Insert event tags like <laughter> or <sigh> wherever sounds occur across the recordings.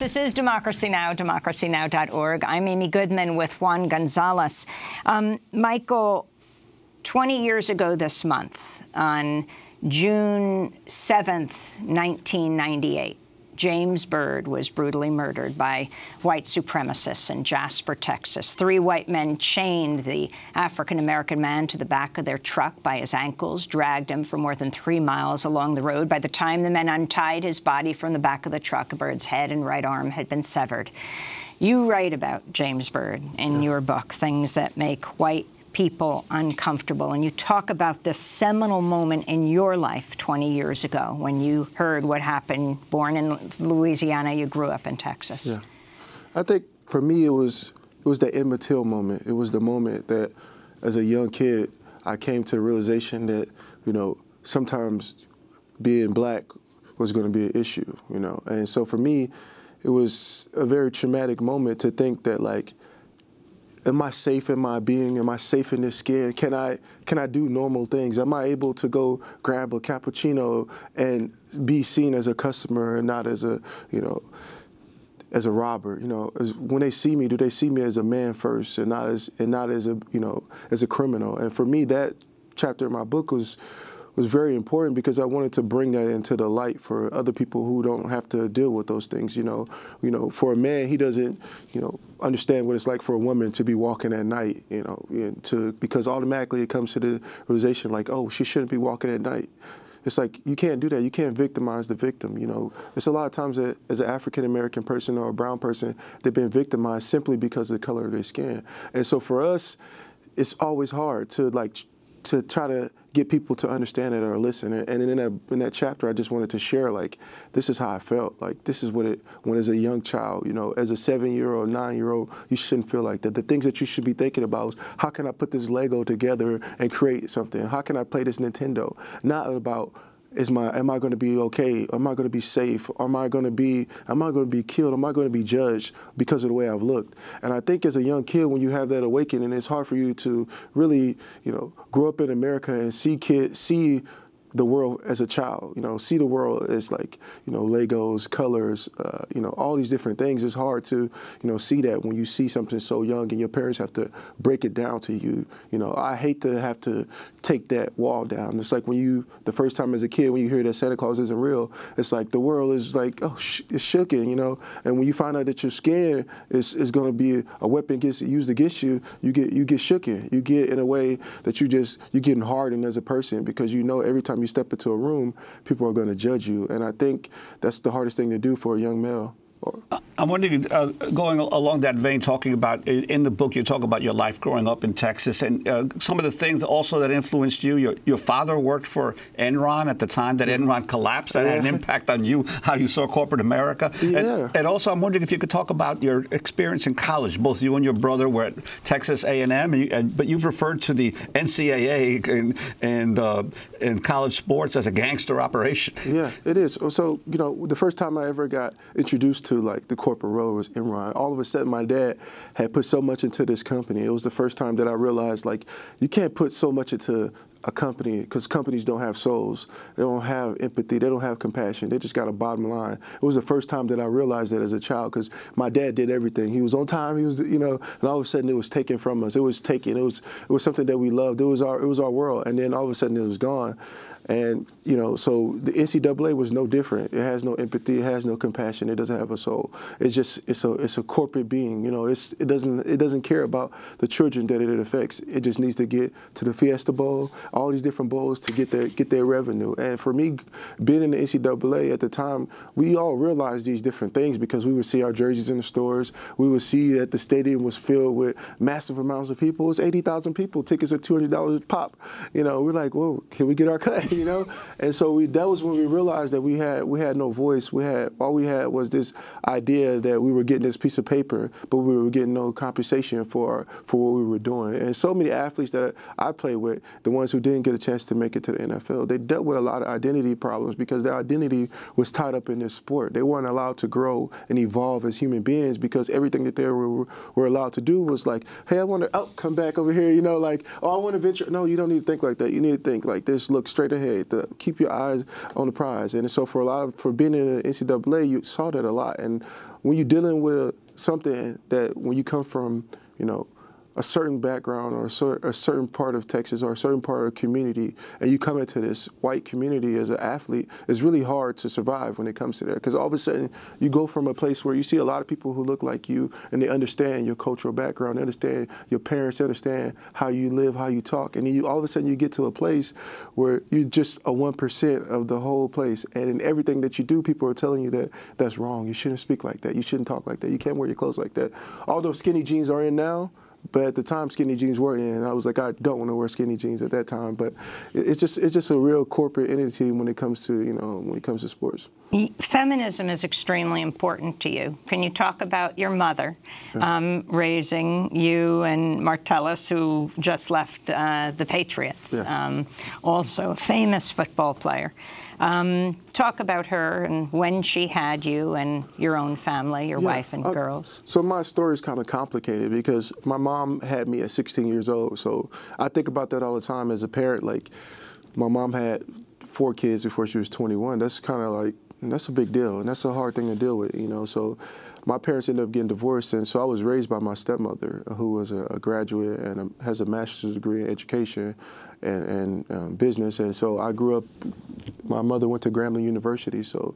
This is Democracy Now!, democracynow.org. I'm Amy Goodman with Juan Gonzalez. Um, Michael, 20 years ago this month, on June 7th, 1998, James Byrd was brutally murdered by white supremacists in Jasper, Texas. Three white men chained the African-American man to the back of their truck by his ankles, dragged him for more than three miles along the road. By the time the men untied his body from the back of the truck, Byrd's head and right arm had been severed. You write about James Byrd in your book, Things That Make White people uncomfortable. And you talk about this seminal moment in your life 20 years ago when you heard what happened, born in Louisiana, you grew up in Texas. Yeah. I think for me it was it was the Till moment. It was the moment that as a young kid I came to the realization that, you know, sometimes being black was going to be an issue, you know. And so for me, it was a very traumatic moment to think that like am I safe in my being? Am I safe in this skin? Can I can I do normal things? Am I able to go grab a cappuccino and be seen as a customer and not as a you know as a robber? You know, as, when they see me, do they see me as a man first and not as and not as a you know as a criminal? And for me, that chapter in my book was was very important because I wanted to bring that into the light for other people who don't have to deal with those things. You know, you know, for a man, he doesn't, you know, understand what it's like for a woman to be walking at night. You know, to because automatically it comes to the realization like, oh, she shouldn't be walking at night it's like you can't do that. You can't victimize the victim. You know, it's a lot of times that as an African American person or a brown person, they've been victimized simply because of the color of their skin. And so for us, it's always hard to like to try to get people to understand it or listen. And in that in that chapter, I just wanted to share like this is how I felt. Like this is what it when as a young child, you know, as a seven year old, nine year old, you shouldn't feel like that. The things that you should be thinking about is how can I put this Lego together and create something? How can I play this Nintendo? Not about is my am I going to be okay? Am I going to be safe? Am I going to be am I going to be killed? Am I going to be judged because of the way I've looked? And I think as a young kid, when you have that awakening, it's hard for you to really you know grow up in America and see kids see the world as a child. You know, see the world as like you know Legos, colors, uh, you know, all these different things. It's hard to you know see that when you see something so young, and your parents have to break it down to you. You know, I hate to have to take that wall down. It's like when you the first time as a kid when you hear that Santa Claus isn't real. It's like the world is like oh sh- it's shooken, you know. And when you find out that your skin is is going to be a weapon gets used against you, you get you get shooken. You get in a way that you just you're getting hardened as a person because you know every time time you step into a room, people are going to judge you. And I think that's the hardest thing to do for a young male. I'm wondering, uh, going along that vein, talking about in the book, you talk about your life growing up in Texas and uh, some of the things also that influenced you. Your, your, father worked for Enron at the time that Enron collapsed. That had an impact on you, how you saw corporate America. Yeah. And, and, also, I'm wondering if you could talk about your experience in college. Both you and your brother were at Texas A&M, you, but you've referred to the NCAA and and, and uh, college sports as a gangster operation. Yeah, it is. So you know, the first time I ever got introduced to like the corporate role was Enron. All of a sudden, my dad had put so much into this company. It was the first time that I realized like you can't put so much into a company, because companies don't have souls. They don't have empathy. They don't have compassion. They just got a bottom line. It was the first time that I realized that as a child, because my dad did everything. He was on time. He was, you know, and all of a sudden it was taken from us. It was taken. It was it was something that we loved. It was our it was our world, and then all of a sudden it was gone. And you know, so the NCAA was no different. It has no empathy. It has no compassion. It doesn't have a soul. It's just it's a it's a corporate being. You know, it's it doesn't it doesn't care about the children that it affects. It just needs to get to the Fiesta Bowl all these different bowls to get their get their revenue. And for me, being in the NCAA at the time, we all realized these different things because we would see our jerseys in the stores. We would see that the stadium was filled with massive amounts of people. It was eighty thousand people. Tickets are two hundred dollars pop. You know, we're like, whoa, can we get our cut? <laughs> You know, and so we that was when we realized that we had we had no voice. We had all we had was this idea that we were getting this piece of paper, but we were getting no compensation for for what we were doing. And so many athletes that I played with, the ones who who didn't get a chance to make it to the NFL. They dealt with a lot of identity problems because their identity was tied up in this sport. They weren't allowed to grow and evolve as human beings because everything that they were, were allowed to do was like, hey, I want to, oh, come back over here, you know, like, oh, I want to venture. No, you don't need to think like that. You need to think like this, look straight ahead, the, keep your eyes on the prize. And so for a lot of, for being in the NCAA, you saw that a lot. And when you're dealing with something that when you come from, you know, a certain background or a, cer a, certain part of Texas or a certain part of a community, and you come into this white community as an athlete, it's really hard to survive when it comes to that. Because all of a sudden, you go from a place where you see a lot of people who look like you and they understand your cultural background, they understand your parents, they understand how you live, how you talk, and then you all of a sudden you get to a place where you're just a 1% of the whole place. And in everything that you do, people are telling you that that's wrong. You shouldn't speak like that. You shouldn't talk like that. You can't wear your clothes like that. Although skinny jeans are in now, but at the time, skinny jeans were in. I was like, I don't want to wear skinny jeans at that time. But it's just it's just a real corporate entity when it comes to you know when it comes to sports. Feminism is extremely important to you. Can you talk about your mother yeah. Um, raising you and Martellus, who just left uh, the Patriots, yeah. um, also a famous football player? Um, talk about her and when she had you and your own family, your yeah, wife and uh, girls. So my story is kind of complicated because my mom had me at 16 years old. So I think about that all the time as a parent. Like my mom had four kids before she was 21. That's kind of like that's a big deal and that's a hard thing to deal with, you know. So my parents ended up getting divorced, and so I was raised by my stepmother, uh, who was a, a graduate and a, has a master's degree in education and, and um, business. And so I grew up my mother went to Grambling University, so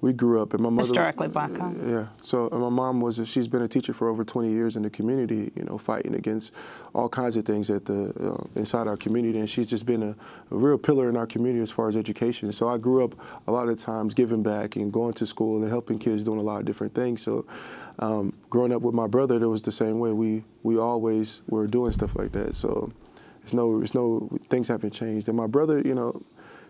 we grew up. And my mother historically black. yeah. So my mom was she's been a teacher for over 20 years in the community, you know, fighting against all kinds of things at the uh, inside our community, and she's just been a, a, real pillar in our community as far as education. So I grew up a lot of times giving back and going to school and helping kids doing a lot of different things. So um, growing up with my brother, it was the same way. We we always were doing stuff like that. So. It's no, it's no, things haven't changed. And my brother, you know,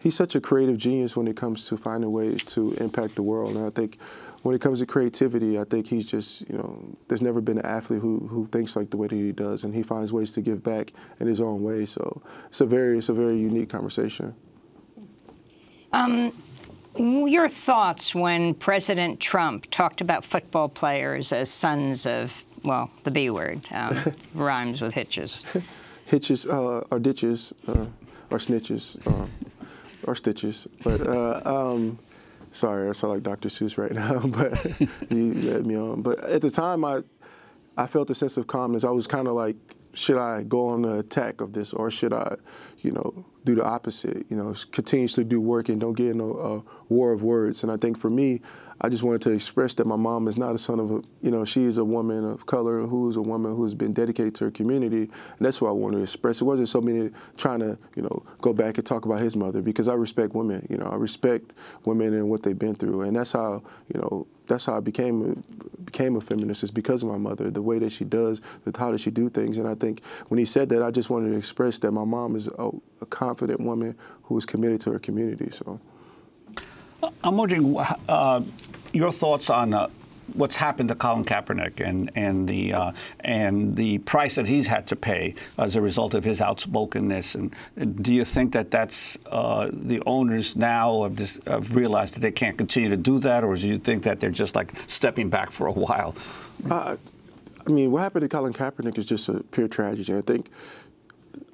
he's such a creative genius when it comes to finding ways to impact the world. And I think when it comes to creativity, I think he's just, you know, there's never been an athlete who, who thinks like the way that he does, and he finds ways to give back in his own way. So it's a very, it's a very unique conversation. Um, your thoughts when President Trump talked about football players as sons of, well, the B word, um, <laughs> rhymes with hitches. Hitches uh, or ditches uh, or snitches. Uh or stitches. But uh, um, sorry, I sound like Dr. Seuss right now, <laughs> but you led me on. But at the time, I I felt a sense of calmness. I was kind of like, should I go on the attack of this, or should I, you know, do the opposite. You know, continuously do work and don't get in a, a, war of words. And I think for me, I just wanted to express that my mom is not a son of a, you know, she is a woman of color who is a woman who has been dedicated to her community. And that's what I wanted to express. It wasn't so many trying to, you know, go back and talk about his mother because I respect women. You know, I respect women and what they've been through. And that's how, you know, that's how I became became a feminist is because of my mother, the way that she does, the how does she do things. And I think when he said that, I just wanted to express that my mom is a, a confident woman who is committed to her community. So, I'm wondering uh, your thoughts on. Uh, what's happened to Colin Kaepernick and and the uh, and the price that he's had to pay as a result of his outspokenness? And do you think that that's uh, the owners now have, just, have realized that they can't continue to do that, or do you think that they're just like stepping back for a while? Uh, I mean, what happened to Colin Kaepernick is just a pure tragedy. I think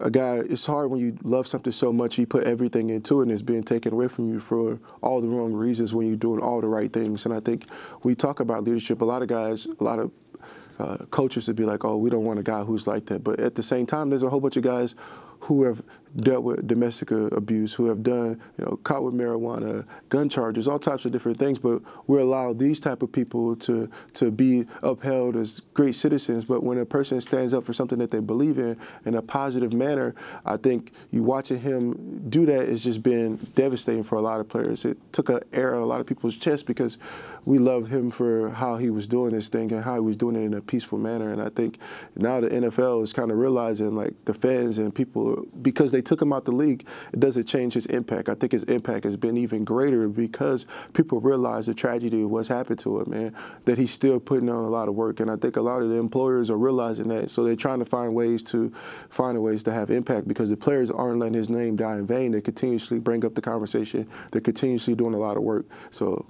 a guy, it's hard when you love something so much, you put everything into it, and it's being taken away from you for all the wrong reasons when you're doing all the right things. And I think we talk about leadership, a lot of guys, a lot of uh, coaches would be like, oh, we don't want a guy who's like that. But at the same time, there's a whole bunch of guys who have dealt with domestic uh, abuse, who have done, you know, caught with marijuana, gun charges, all types of different things. But we allow these type of people to to be upheld as great citizens. But when a person stands up for something that they believe in in a positive manner, I think you watching him do that has just been devastating for a lot of players. It took an air on a lot of people's chests because we loved him for how he was doing this thing and how he was doing it in a peaceful manner. And I think now the NFL is kind of realizing like the fans and people because they they took him out the league, it doesn't change his impact. I think his impact has been even greater because people realize the tragedy of what's happened to him, man, that he's still putting on a lot of work. And I think a lot of the employers are realizing that. So they're trying to find ways to find ways to have impact because the players aren't letting his name die in vain. They continuously bring up the conversation. They're continuously doing a lot of work. So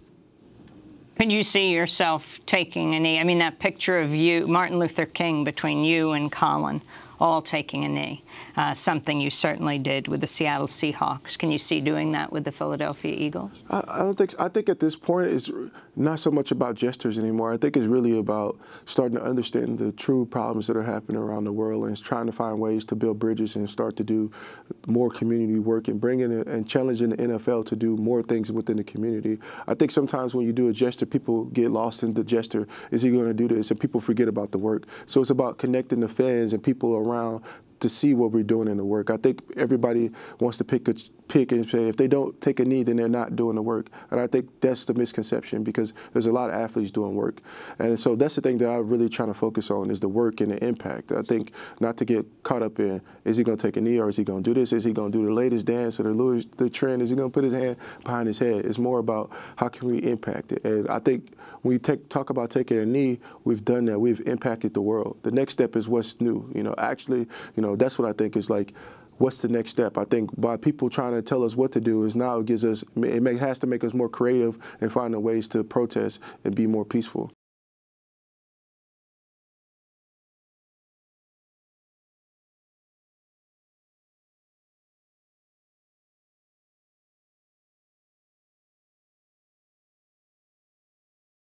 can you see yourself taking any? I mean, that picture of you, Martin Luther King, between you and Colin all taking a knee, uh, something you certainly did with the Seattle Seahawks. Can you see doing that with the Philadelphia Eagles? I, I don't think so. I think at this point it's not so much about gestures anymore. I think it's really about starting to understand the true problems that are happening around the world and trying to find ways to build bridges and start to do more community work and bringing and challenging the NFL to do more things within the community. I think sometimes when you do a gesture, people get lost in the gesture. Is he going to do this? And people forget about the work. So it's about connecting the fans and people around around to see what we're doing in the work. I think everybody wants to pick a pick and say if they don't take a knee, then they're not doing the work. And I think that's the misconception because there's a lot of athletes doing work. And so that's the thing that I'm really trying to focus on is the work and the impact. I think not to get caught up in is he going to take a knee or is he going to do this? Is he going to do the latest dance or the, the trend? Is he going to put his hand behind his head? It's more about how can we impact it. And I think when you take, talk about taking a knee, we've done that. We've impacted the world. The next step is what's new. You know, actually, you know, that's what I think is like what's the next step? I think by people trying to tell us what to do is now it gives us it may, has to make us more creative and finding ways to protest and be more peaceful.